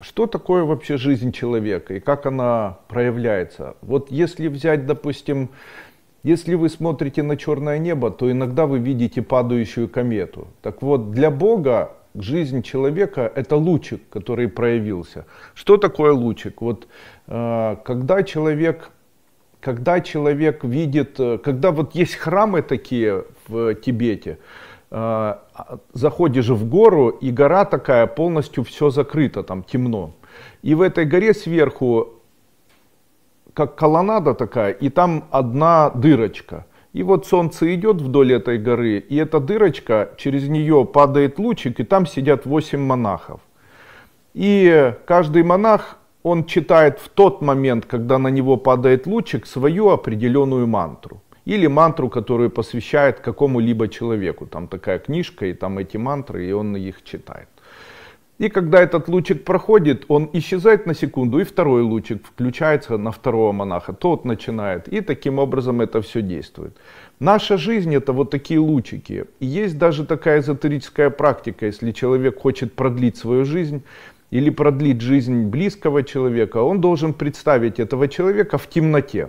Что такое вообще жизнь человека и как она проявляется? Вот если взять, допустим, если вы смотрите на черное небо, то иногда вы видите падающую комету. Так вот, для Бога жизнь человека – это лучик, который проявился. Что такое лучик? Вот э, когда человек когда человек видит, э, когда вот есть храмы такие в Тибете, Э, заходишь в гору, и гора такая полностью все закрыто, там темно. И в этой горе сверху как колоннада такая, и там одна дырочка. И вот солнце идет вдоль этой горы, и эта дырочка, через нее падает лучик, и там сидят 8 монахов. И каждый монах, он читает в тот момент, когда на него падает лучик, свою определенную мантру или мантру, которую посвящает какому-либо человеку. Там такая книжка, и там эти мантры, и он их читает. И когда этот лучик проходит, он исчезает на секунду, и второй лучик включается на второго монаха. Тот начинает, и таким образом это все действует. Наша жизнь это вот такие лучики. И есть даже такая эзотерическая практика, если человек хочет продлить свою жизнь, или продлить жизнь близкого человека, он должен представить этого человека в темноте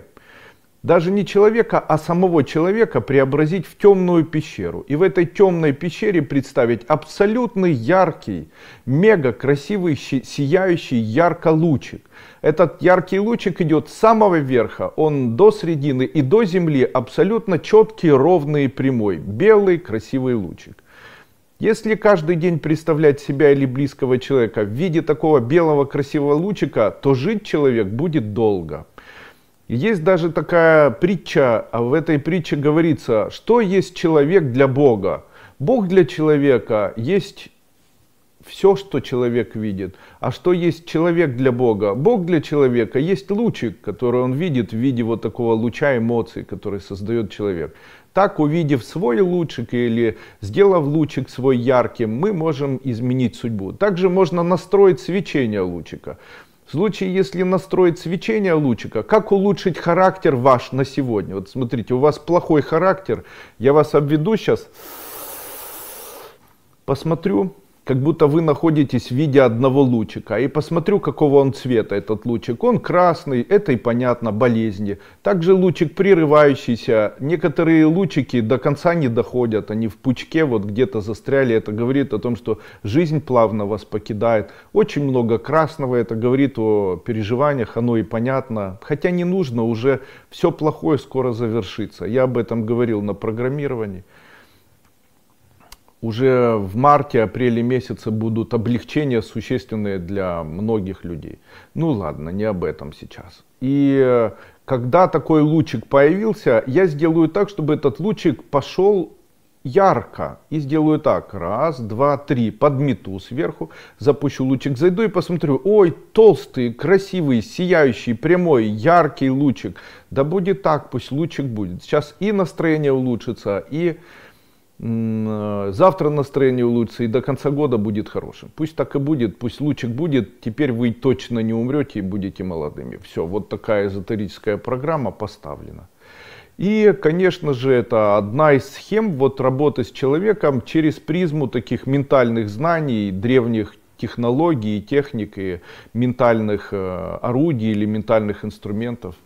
даже не человека, а самого человека преобразить в темную пещеру. И в этой темной пещере представить абсолютный яркий, мега красивый, сияющий ярко лучик. Этот яркий лучик идет с самого верха, он до середины и до земли абсолютно четкий, ровный и прямой, белый красивый лучик. Если каждый день представлять себя или близкого человека в виде такого белого красивого лучика, то жить человек будет долго. Есть даже такая притча, а в этой притче говорится, что есть человек для Бога. Бог для человека есть все, что человек видит. А что есть человек для Бога? Бог для человека есть лучик, который он видит в виде вот такого луча эмоций, который создает человек. Так, увидев свой лучик или сделав лучик свой ярким, мы можем изменить судьбу. Также можно настроить свечение лучика. В случае, если настроить свечение лучика, как улучшить характер ваш на сегодня? Вот смотрите, у вас плохой характер, я вас обведу сейчас, посмотрю, как будто вы находитесь в виде одного лучика. И посмотрю, какого он цвета, этот лучик. Он красный, это и понятно, болезни. Также лучик прерывающийся. Некоторые лучики до конца не доходят, они в пучке вот где-то застряли. Это говорит о том, что жизнь плавно вас покидает. Очень много красного, это говорит о переживаниях, оно и понятно. Хотя не нужно, уже все плохое скоро завершится. Я об этом говорил на программировании уже в марте-апреле месяце будут облегчения существенные для многих людей. Ну ладно, не об этом сейчас. И э, когда такой лучик появился, я сделаю так, чтобы этот лучик пошел ярко. И сделаю так. Раз, два, три. Подмету сверху, запущу лучик, зайду и посмотрю. Ой, толстый, красивый, сияющий, прямой, яркий лучик. Да будет так, пусть лучик будет. Сейчас и настроение улучшится, и Э, завтра настроение улучшится и до конца года будет хорошим. Пусть так и будет, пусть лучик будет, теперь вы точно не умрете и будете молодыми. Все, вот такая эзотерическая программа поставлена. И, конечно же, это одна из схем вот работы с человеком через призму таких ментальных знаний, древних технологий, техник и ментальных э, орудий или ментальных инструментов –